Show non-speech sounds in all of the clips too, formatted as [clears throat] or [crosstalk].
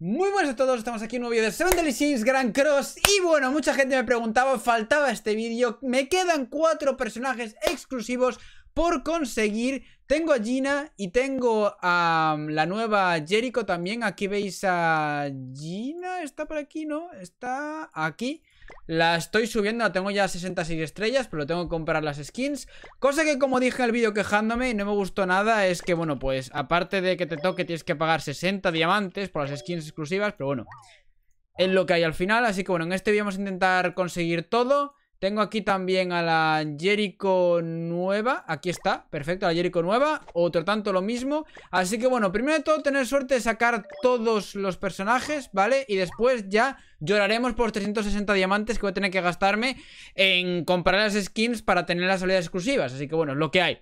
Muy buenas a todos, estamos aquí en un nuevo video de Deadly Sins Grand Cross Y bueno, mucha gente me preguntaba, faltaba este vídeo Me quedan cuatro personajes exclusivos por conseguir Tengo a Gina y tengo a um, la nueva Jericho también Aquí veis a Gina, está por aquí, ¿no? Está aquí la estoy subiendo, la tengo ya 66 estrellas, pero tengo que comprar las skins. Cosa que como dije en el vídeo quejándome y no me gustó nada es que, bueno, pues aparte de que te toque tienes que pagar 60 diamantes por las skins exclusivas, pero bueno, es lo que hay al final. Así que bueno, en este vídeo vamos a intentar conseguir todo. Tengo aquí también a la Jericho nueva. Aquí está, perfecto, la Jericho nueva. Otro tanto lo mismo. Así que bueno, primero de todo tener suerte de sacar todos los personajes, ¿vale? Y después ya lloraremos por 360 diamantes que voy a tener que gastarme en comprar las skins para tener las habilidades exclusivas. Así que bueno, lo que hay.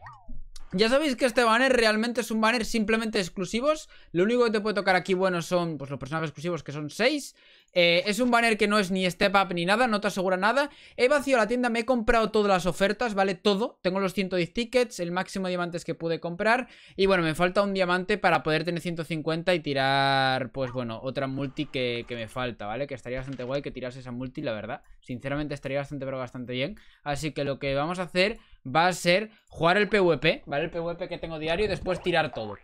Ya sabéis que este banner realmente es un banner simplemente exclusivos. Lo único que te puede tocar aquí, bueno, son pues, los personajes exclusivos, que son 6. Eh, es un banner que no es ni step up ni nada, no te asegura nada. He vacío la tienda, me he comprado todas las ofertas, ¿vale? Todo. Tengo los 110 tickets, el máximo de diamantes que pude comprar. Y bueno, me falta un diamante para poder tener 150 y tirar, pues bueno, otra multi que, que me falta, ¿vale? Que estaría bastante guay que tirase esa multi, la verdad. Sinceramente estaría bastante, pero bastante bien. Así que lo que vamos a hacer va a ser jugar el PvP, ¿vale? El PvP que tengo diario y después tirar todo.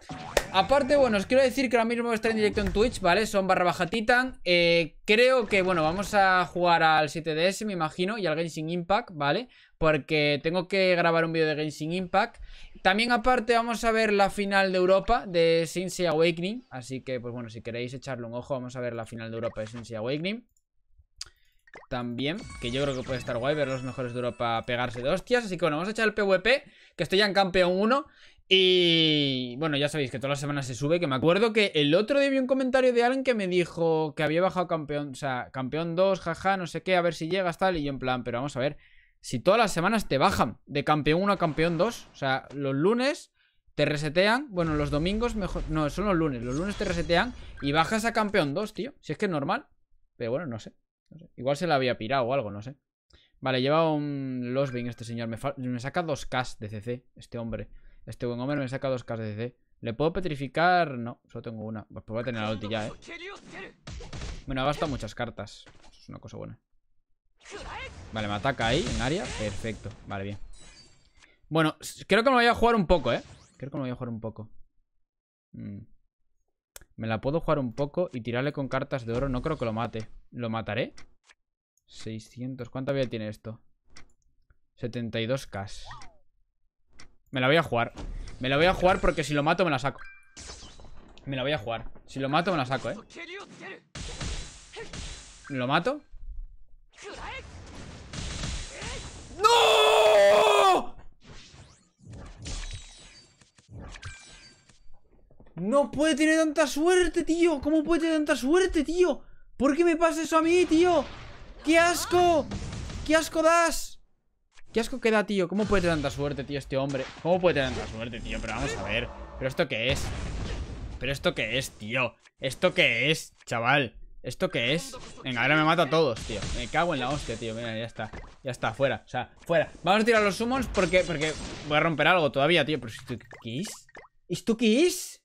Aparte, bueno, os quiero decir que ahora mismo estoy en directo en Twitch, ¿vale? Son barra baja Titan. Eh, creo que, bueno, vamos a jugar al 7DS, me imagino, y al Genshin Impact, ¿vale? Porque tengo que grabar un vídeo de Genshin Impact. También aparte vamos a ver la final de Europa de Sensei Awakening. Así que, pues bueno, si queréis echarle un ojo, vamos a ver la final de Europa de Sensei Awakening también, que yo creo que puede estar guay ver los mejores de Europa pegarse de hostias. Así que bueno, vamos a echar el PvP, que estoy ya en campeón 1. Y bueno, ya sabéis que todas las semanas se sube, que me acuerdo que el otro día vi un comentario de alguien que me dijo que había bajado campeón, o sea, campeón 2, jaja, no sé qué, a ver si llegas tal, y yo en plan, pero vamos a ver, si todas las semanas te bajan de campeón 1 a campeón 2, o sea, los lunes te resetean, bueno, los domingos mejor, no, son los lunes, los lunes te resetean y bajas a campeón 2, tío, si es que es normal, pero bueno, no sé. Igual se la había pirado o algo, no sé. Vale, lleva un Losbing este señor. Me, saca dos Ks de CC, este hombre. Este buen hombre me saca dos k de CC. ¿Le puedo petrificar? No, solo tengo una. Pues voy a tener la ulti ya, eh. Bueno, ha gastado muchas cartas. es una cosa buena. Vale, me ataca ahí, en área. Perfecto, vale, bien. Bueno, creo que me voy a jugar un poco, eh. Creo que me voy a jugar un poco. Mmm me la puedo jugar un poco y tirarle con cartas de oro. No creo que lo mate. ¿Lo mataré? 600. ¿Cuánta vida tiene esto? 72k. Me la voy a jugar. Me la voy a jugar porque si lo mato me la saco. Me la voy a jugar. Si lo mato me la saco, ¿eh? ¿Lo mato? No puede tener tanta suerte, tío ¿Cómo puede tener tanta suerte, tío? ¿Por qué me pasa eso a mí, tío? ¡Qué asco! ¡Qué asco das! ¡Qué asco que da, tío! ¿Cómo puede tener tanta suerte, tío, este hombre? ¿Cómo puede tener tanta suerte, tío? Pero vamos a ver ¿Pero esto qué es? ¿Pero esto qué es, tío? ¿Esto qué es, chaval? ¿Esto qué es? Venga, ahora me mato a todos, tío Me cago en la hostia, tío Mira, ya está Ya está, fuera O sea, fuera Vamos a tirar los summons porque... Porque voy a romper algo todavía, tío Pero ¿esto qué es? ¿Esto qué es?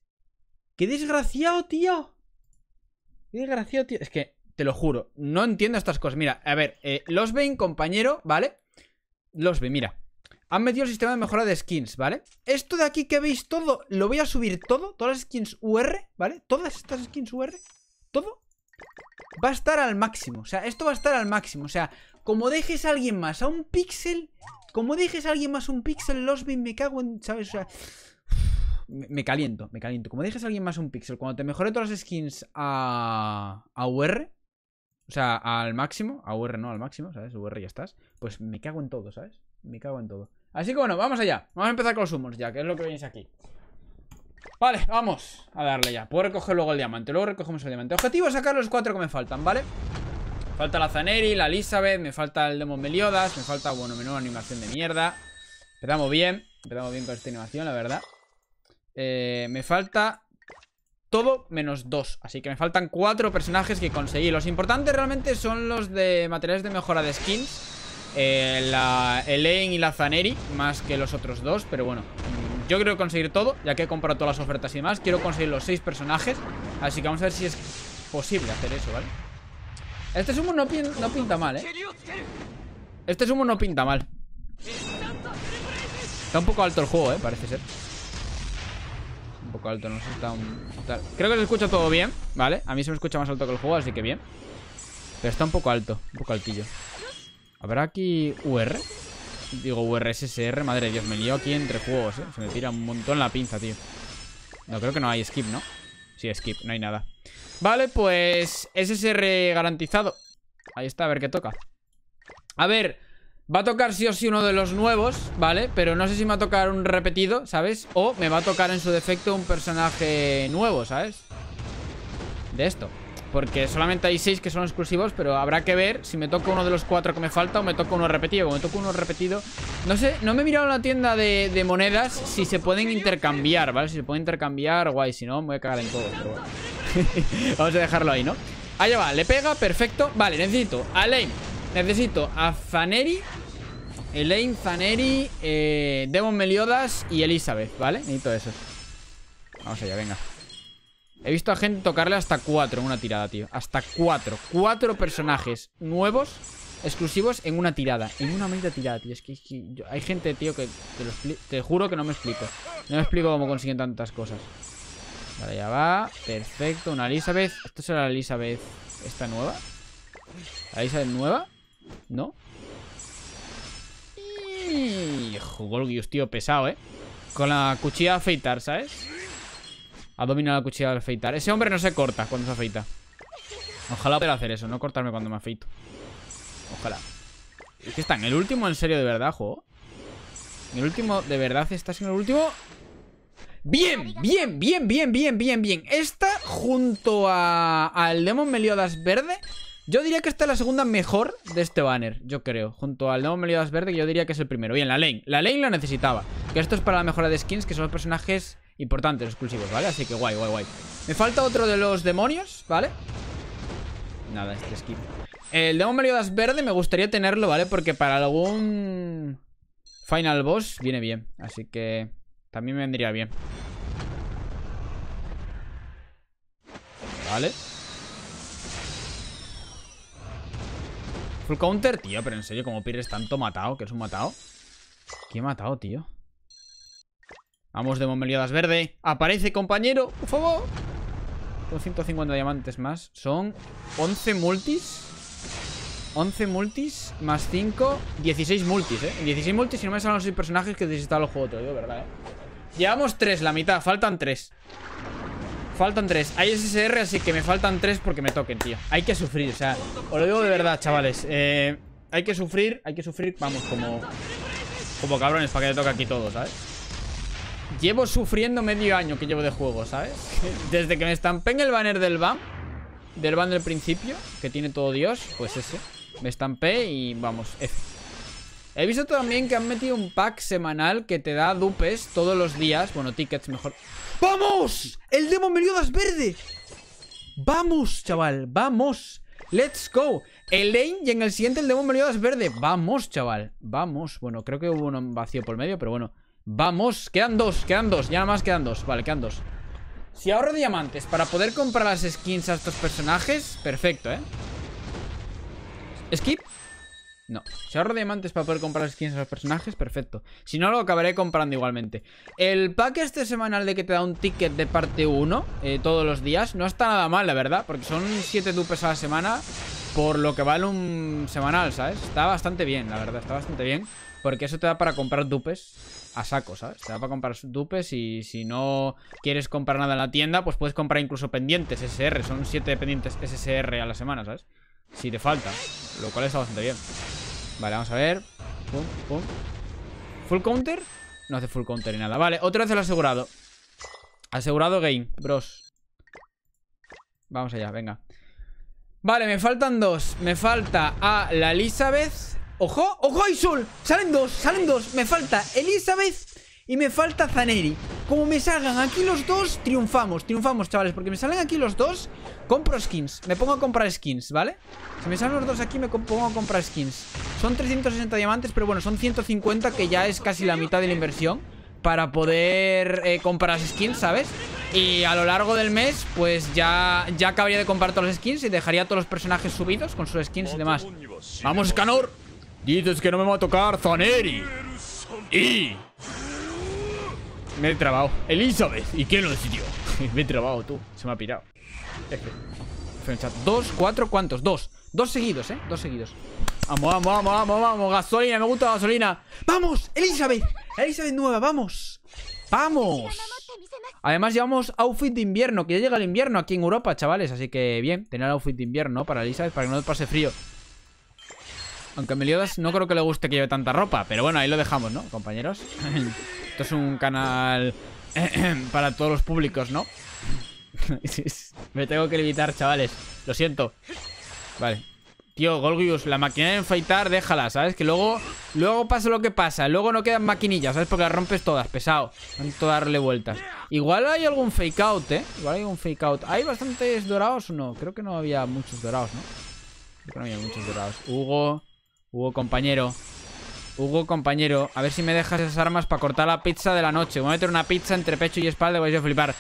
¡Qué desgraciado, tío! ¡Qué desgraciado, tío! Es que, te lo juro, no entiendo estas cosas. Mira, a ver, eh, los compañero, ¿vale? Losbane, mira. Han metido el sistema de mejora de skins, ¿vale? Esto de aquí que veis todo, lo voy a subir todo, todas las skins UR, ¿vale? Todas estas skins UR, todo va a estar al máximo. O sea, esto va a estar al máximo. O sea, como dejes a alguien más a un píxel, como dejes a alguien más un pixel, los me cago en, ¿sabes? O sea, me caliento, me caliento. Como dejes a alguien más un pixel, cuando te mejore todas las skins a, a UR, o sea, al máximo, a UR no, al máximo, ¿sabes? UR ya estás, pues me cago en todo, ¿sabes? Me cago en todo. Así que bueno, vamos allá. Vamos a empezar con los humos ya, que es lo que venís aquí. Vale, vamos a darle ya. Puedo recoger luego el diamante, luego recogemos el diamante. Objetivo, sacar los cuatro que me faltan, ¿vale? Falta la Zaneri, la Elizabeth, me falta el Demon Meliodas, me falta, bueno, menuda animación de mierda. Empezamos bien, empezamos bien con esta animación, la verdad. Eh, me falta todo menos dos Así que me faltan cuatro personajes que conseguí Los importantes realmente son los de materiales de mejora de skins eh, La Elaine y la Zaneri Más que los otros dos, pero bueno Yo quiero conseguir todo, ya que he comprado todas las ofertas y demás Quiero conseguir los seis personajes Así que vamos a ver si es posible hacer eso, ¿vale? Este sumo no, no pinta mal, ¿eh? Este sumo no pinta mal Está un poco alto el juego, ¿eh? Parece ser un poco alto, no sé está un. Creo que se escucha todo bien, ¿vale? A mí se me escucha más alto que el juego, así que bien. Pero está un poco alto, un poco altillo. ¿Habrá aquí UR? Digo, URSSR, madre de Dios, me lío aquí entre juegos, ¿eh? Se me tira un montón la pinza, tío. No, creo que no hay skip, ¿no? Sí, skip, no hay nada. Vale, pues SSR garantizado. Ahí está, a ver qué toca. A ver, Va a tocar sí o sí uno de los nuevos, ¿vale? Pero no sé si me va a tocar un repetido, ¿sabes? O me va a tocar en su defecto un personaje nuevo, ¿sabes? De esto Porque solamente hay seis que son exclusivos Pero habrá que ver si me toca uno de los cuatro que me falta O me toca uno repetido, o me toca uno repetido No sé, no me he mirado en la tienda de, monedas Si se pueden intercambiar, ¿vale? Si se pueden intercambiar, guay, si no me voy a cagar en todo [laughs] Vamos a dejarlo ahí, ¿no? Allá va, le pega, perfecto Vale, necesito a Lane Necesito a Zaneri Elaine, Zaneri eh, Demon Meliodas y Elizabeth, ¿vale? Necesito eso Vamos allá, venga He visto a gente tocarle hasta cuatro en una tirada, tío Hasta cuatro, cuatro personajes Nuevos, exclusivos En una tirada, en una maldita tirada, tío Es que, hay gente, tío, que te, lo te juro que no me explico No me explico cómo consiguen tantas cosas Vale, ya va, perfecto Una Elizabeth, ¿esto será la Elizabeth Esta nueva? ¿La Elizabeth nueva? ¿No? Y tío, pesado, ¿eh? Con la cuchilla de afeitar, ¿sabes? Ha dominado la cuchilla de afeitar. Ese hombre no se corta cuando se afeita. Ojalá pueda hacer eso, no cortarme cuando me afeito. Ojalá. Es que está en el último, en serio, de verdad, juego. En el último, de verdad, está siendo el último. Bien, bien, bien, bien, bien, bien, bien. Esta junto a, al Demon Meliodas Verde yo diría que esta es la segunda mejor de este banner, yo creo. Junto al nuevo Meliodas Verde, yo diría que es el primero. Bien, la lane. La lane la necesitaba. Que esto es para la mejora de skins, que son los personajes importantes, exclusivos, ¿vale? Así que guay, guay, guay. Me falta otro de los demonios, ¿vale? Nada, este skin El nuevo Meliodas Verde me gustaría tenerlo, ¿vale? Porque para algún final boss viene bien. Así que también me vendría bien. Vale. Full counter, tío, pero en serio, como pierdes tanto matado? Que es un matado? ¿Qué he matado, tío? Vamos, de meliadas verde. Aparece, compañero, por favor. 250 diamantes más. Son 11 multis. 11 multis más 5. 16 multis, eh. 16 multis y no me salen los 6 personajes que necesitado el juego, te lo digo, ¿verdad? Eh? Llevamos 3, la mitad. Faltan 3. Faltan tres Hay SSR, así que me faltan tres porque me toquen, tío Hay que sufrir, o sea Os lo digo de verdad, chavales eh, Hay que sufrir, hay que sufrir Vamos, como... Como cabrones para que te toque aquí todo, ¿sabes? Llevo sufriendo medio año que llevo de juego, ¿sabes? [laughs] Desde que me estampé en el banner del BAM Del BAM del principio Que tiene todo Dios Pues ese Me estampé y vamos, F He visto también que han metido un pack semanal que te da dupes todos los días. Bueno, tickets mejor. ¡Vamos! ¡El demo Meliodas verde! ¡Vamos, chaval! ¡Vamos! ¡Let's go! El lane y en el siguiente el demo Meliodas verde. ¡Vamos, chaval! ¡Vamos! Bueno, creo que hubo un vacío por medio, pero bueno. ¡Vamos! Quedan dos, quedan dos. Ya nada más quedan dos. Vale, quedan dos. Si ahorro diamantes para poder comprar las skins a estos personajes, perfecto, ¿eh? Skip no. Si ahorro diamantes para poder comprar skins a los personajes, perfecto. Si no, lo acabaré comprando igualmente. El pack este semanal de que te da un ticket de parte 1 eh, todos los días no está nada mal, la verdad. Porque son 7 dupes a la semana por lo que vale un semanal, ¿sabes? Está bastante bien, la verdad. Está bastante bien. Porque eso te da para comprar dupes a saco, ¿sabes? Te da para comprar dupes y si no quieres comprar nada en la tienda, pues puedes comprar incluso pendientes SR. Son 7 pendientes SSR a la semana, ¿sabes? Si te falta Lo cual está bastante bien Vale, vamos a ver ¿Full counter? No hace full counter ni nada Vale, otra vez el asegurado Asegurado game, bros Vamos allá, venga Vale, me faltan dos Me falta a la Elizabeth ¡Ojo! ¡Ojo, Isul! ¡Salen dos! ¡Salen dos! Me falta Elizabeth y me falta Zaneri como me salgan aquí los dos, triunfamos Triunfamos, chavales, porque me salen aquí los dos Compro skins, me pongo a comprar skins, ¿vale? Si me salen los dos aquí, me pongo a comprar skins Son 360 diamantes, pero bueno, son 150 Que ya es casi la mitad de la inversión Para poder eh, comprar skins, ¿sabes? Y a lo largo del mes, pues ya, ya acabaría de comprar todos los skins Y dejaría a todos los personajes subidos con sus skins y demás ¡Vamos, Canor! Dices que no me va a tocar Zaneri Y me he trabado. Elizabeth. ¿Y quién lo decidió? [laughs] me he trabado, tú. Se me ha pirado. F. Dos, cuatro, ¿cuántos? Dos. Dos seguidos, ¿eh? Dos seguidos. Vamos, vamos, vamos, vamos, vamos. Gasolina, me gusta la gasolina. ¡Vamos! ¡Elizabeth! ¡Elizabeth nueva! ¡Vamos! ¡Vamos! Además llevamos outfit de invierno, que ya llega el invierno aquí en Europa, chavales. Así que bien, tener outfit de invierno para Elizabeth, para que no le pase frío. Aunque me Meliodas no creo que le guste que lleve tanta ropa, pero bueno, ahí lo dejamos, ¿no, compañeros? [laughs] Esto es un canal [clears throat] para todos los públicos, ¿no? [laughs] Me tengo que limitar, chavales. Lo siento. Vale. Tío, Golgius, la máquina de enfeitar, déjala, ¿sabes? Que luego, luego pasa lo que pasa. Luego no quedan maquinillas, ¿sabes? Porque las rompes todas, pesado. Tanto darle vueltas. Igual hay algún fake out, ¿eh? Igual hay un fake out. ¿Hay bastantes dorados o no? Creo que no había muchos dorados, ¿no? Creo que no había muchos dorados. Hugo, Hugo, compañero. Hugo, compañero, a ver si me dejas esas armas para cortar la pizza de la noche. Voy a meter una pizza entre pecho y espalda y voy a flipar.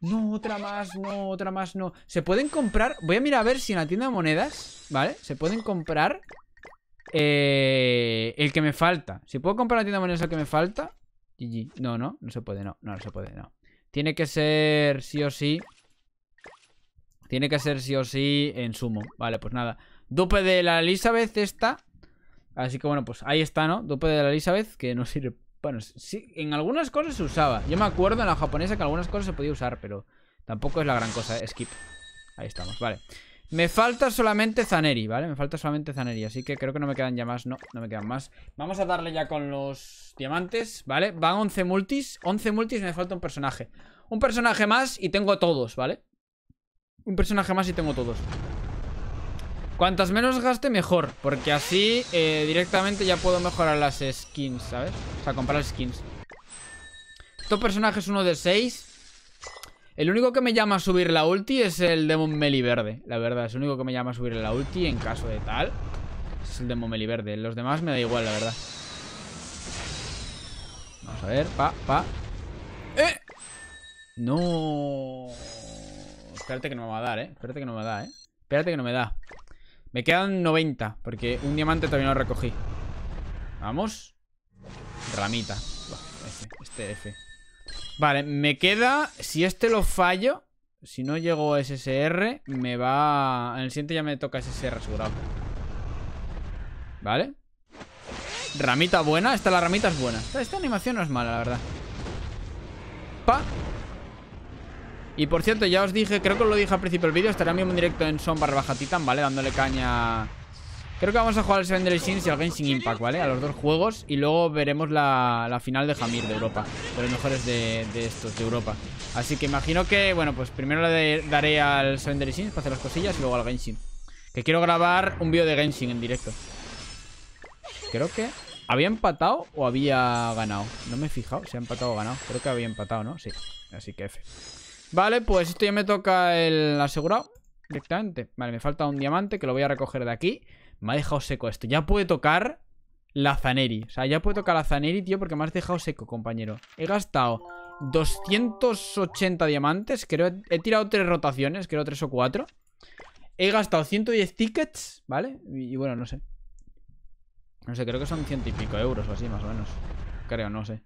No, otra más, no, otra más, no. Se pueden comprar... Voy a mirar a ver si en la tienda de monedas, ¿vale? Se pueden comprar... Eh, el que me falta. Si puedo comprar la tienda de monedas el que me falta... GG. No, no, no se puede, no. No, no se puede, no. Tiene que ser sí o sí... Tiene que ser sí o sí en sumo. Vale, pues nada. Dupe de la Elizabeth esta... Así que bueno, pues ahí está, ¿no? Dupe de la Elizabeth, que no sirve... Bueno, sí, en algunas cosas se usaba. Yo me acuerdo en la japonesa que en algunas cosas se podía usar, pero tampoco es la gran cosa. ¿eh? Skip. Ahí estamos, vale. Me falta solamente Zaneri, ¿vale? Me falta solamente Zaneri, así que creo que no me quedan ya más No, no me quedan más Vamos a darle ya con los diamantes, ¿vale? Van 11 multis, 11 multis y me falta un personaje Un personaje más y tengo todos, ¿vale? Un personaje más y tengo todos Cuantas menos gaste, mejor. Porque así eh, directamente ya puedo mejorar las skins, ¿sabes? O sea, comprar skins. Este personaje es uno de seis El único que me llama a subir la ulti es el Demon Meli verde. La verdad, es el único que me llama a subir la ulti en caso de tal. Es el Demon Meli verde. Los demás me da igual, la verdad. Vamos a ver, pa, pa. ¡Eh! No. Espérate que no me va a dar, eh. Espérate que no me da, eh. Espérate que no me da. Me quedan 90, porque un diamante también lo recogí. Vamos. Ramita. este F. Vale, me queda... Si este lo fallo, si no llego a SSR, me va... En el siguiente ya me toca SSR asegurado. Vale. Ramita buena. Esta la ramita es buena. esta animación no es mala, la verdad. Pa. Y por cierto, ya os dije, creo que os lo dije al principio del vídeo, estará mismo en directo en son baja titan, ¿vale? Dándole caña... Creo que vamos a jugar al Seven Sins y al Genshin Impact, ¿vale? A los dos juegos y luego veremos la, final de Jamir de Europa, de los mejores de, estos de Europa. Así que imagino que, bueno, pues primero le daré al Seven Sins para hacer las cosillas y luego al Genshin. Que quiero grabar un vídeo de Genshin en directo. Creo que... ¿Había empatado o había ganado? No me he fijado si ha empatado o ganado. Creo que había empatado, ¿no? Sí. Así que F. Vale, pues esto ya me toca el asegurado directamente. Vale, me falta un diamante que lo voy a recoger de aquí. Me ha dejado seco esto. Ya puede tocar la Zaneri. O sea, ya puede tocar la Zaneri, tío, porque me has dejado seco, compañero. He gastado 280 diamantes. Creo he tirado tres rotaciones, creo tres o cuatro. He gastado 110 tickets, ¿vale? Y, bueno, no sé. No sé, creo que son ciento y pico euros o así, más o menos. Creo, no sé.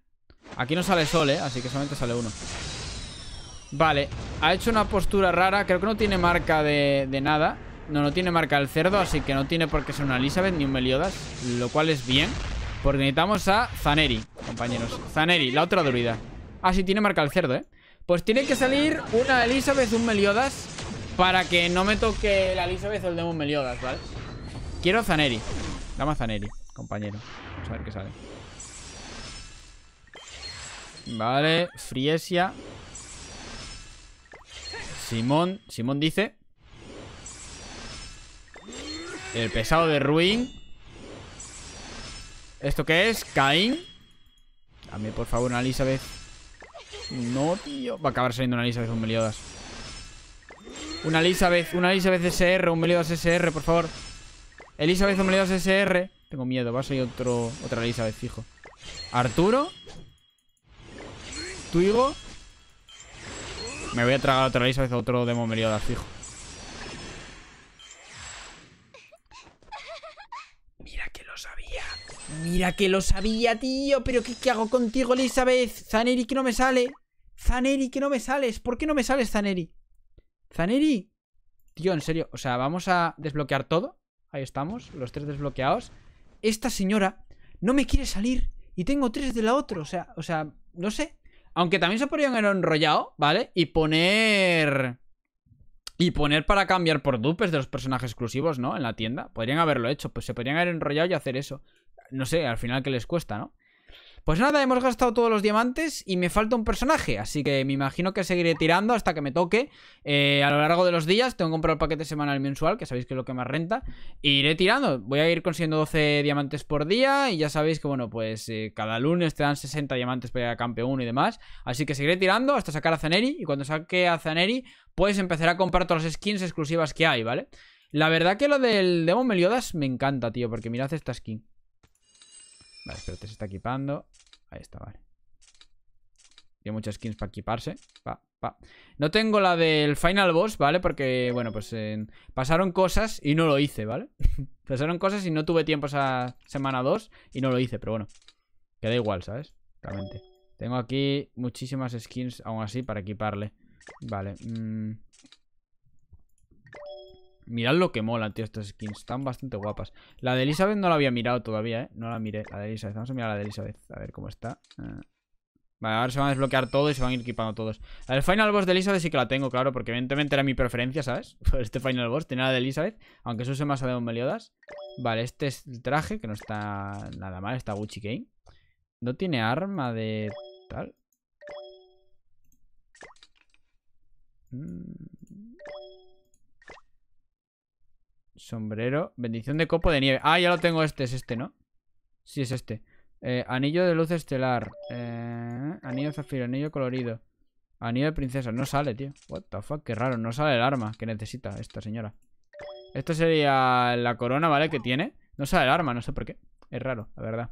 Aquí no sale sol, ¿eh? Así que solamente sale uno. Vale, ha hecho una postura rara Creo que no tiene marca de, nada No, no tiene marca del cerdo Así que no tiene por qué ser una Elizabeth ni un Meliodas Lo cual es bien Porque necesitamos a Zaneri, compañeros Zaneri, la otra druida Ah, sí, tiene marca el cerdo, ¿eh? Pues tiene que salir una Elizabeth, un Meliodas Para que no me toque la Elizabeth o el Demon Meliodas, ¿vale? Quiero Zaneri Dame a Zaneri, compañero Vamos a ver qué sale Vale, Friesia Simón, Simón dice El pesado de Ruin ¿Esto qué es? Caín Dame por favor una Elizabeth No, tío Va a acabar saliendo una Elizabeth un Meliodas Una Elizabeth, una Elizabeth SR Un Meliodas SR, por favor Elizabeth un Meliodas SR Tengo miedo, va a salir otro, otra Elizabeth, fijo Arturo Tuigo me voy a tragar otra vez otro demo Meriodas, fijo. Mira que lo sabía. Mira que lo sabía, tío. Pero ¿qué, qué hago contigo, Elizabeth? Zaneri que no me sale. Zaneri que no me sales. ¿Por qué no me sales, Zaneri? Zaneri. Tío, en serio. O sea, vamos a desbloquear todo. Ahí estamos, los tres desbloqueados. Esta señora no me quiere salir y tengo tres de la otra. O sea, o sea, no sé. Aunque también se podrían haber enrollado, ¿vale? Y poner... Y poner para cambiar por dupes de los personajes exclusivos, ¿no? En la tienda. Podrían haberlo hecho. Pues se podrían haber enrollado y hacer eso. No sé, al final que les cuesta, ¿no? Pues nada, hemos gastado todos los diamantes y me falta un personaje, así que me imagino que seguiré tirando hasta que me toque. Eh, a lo largo de los días tengo que comprar el paquete semanal mensual, que sabéis que es lo que más renta, y e iré tirando. Voy a ir consiguiendo 12 diamantes por día y ya sabéis que, bueno, pues eh, cada lunes te dan 60 diamantes para ir a campeón y demás. Así que seguiré tirando hasta sacar a Zaneri y cuando saque a Zaneri, pues empezaré a comprar todas las skins exclusivas que hay, ¿vale? La verdad que lo del Demon Meliodas me encanta, tío, porque mirad esta skin. Vale, espérate, se está equipando. Ahí está, vale. Tiene muchas skins para equiparse. Va, va. No tengo la del Final Boss, ¿vale? Porque, bueno, pues pasaron cosas y no lo hice, ¿vale? [laughs] pasaron cosas y no tuve tiempo esa semana 2 y no lo hice, pero bueno. Queda igual, ¿sabes? Realmente. Tengo aquí muchísimas skins aún así para equiparle. Vale. Mmm... Mirad lo que mola, tío, Estas skins. Están bastante guapas. La de Elizabeth no la había mirado todavía, ¿eh? No la miré, la de Elizabeth. Vamos a mirar la de Elizabeth. A ver cómo está. Ah. Vale, ahora se van a desbloquear todo y se van a ir equipando todos. La Final Boss de Elizabeth sí que la tengo, claro, porque evidentemente era mi preferencia, ¿sabes? [laughs] Este Final Boss tenía la de Elizabeth, aunque eso se me más a de Meliodas. Vale, este es el traje, que no está nada mal, está Gucci Game. No tiene arma de tal. Mm. Sombrero. Bendición de copo de nieve. Ah, ya lo tengo este. Es este, ¿no? Sí, es este. Eh, anillo de luz estelar. Eh, anillo de zafiro. Anillo colorido. Anillo de princesa. No sale, tío. What the fuck. Qué raro. No sale el arma que necesita esta señora. Esta sería la corona, ¿vale? Que tiene. No sale el arma. No sé por qué. Es raro, la verdad.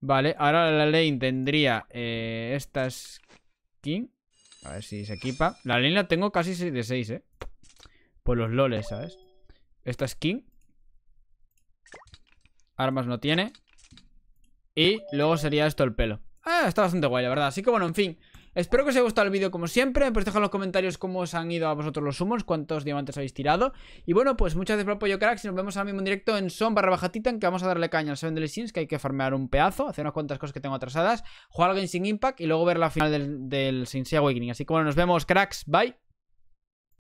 Vale. Ahora la lane tendría eh, esta skin. A ver si se equipa. La lane la tengo casi 6 de 6, ¿eh? Por los loles, ¿sabes? Esta skin. Armas no tiene. Y luego sería esto el pelo. Ah, está bastante guay, la verdad. Así que bueno, en fin. Espero que os haya gustado el vídeo como siempre. Pues dejad en los comentarios cómo os han ido a vosotros los sumos, cuántos diamantes habéis tirado. Y bueno, pues muchas gracias por el apoyo, cracks. Y nos vemos ahora mismo en directo en Son barra que vamos a darle caña al Seven Deadly que hay que farmear un pedazo, hacer unas cuantas cosas que tengo atrasadas, jugar al Sin Impact y luego ver la final del, sin sea Awakening. Así que bueno, nos vemos, cracks. Bye.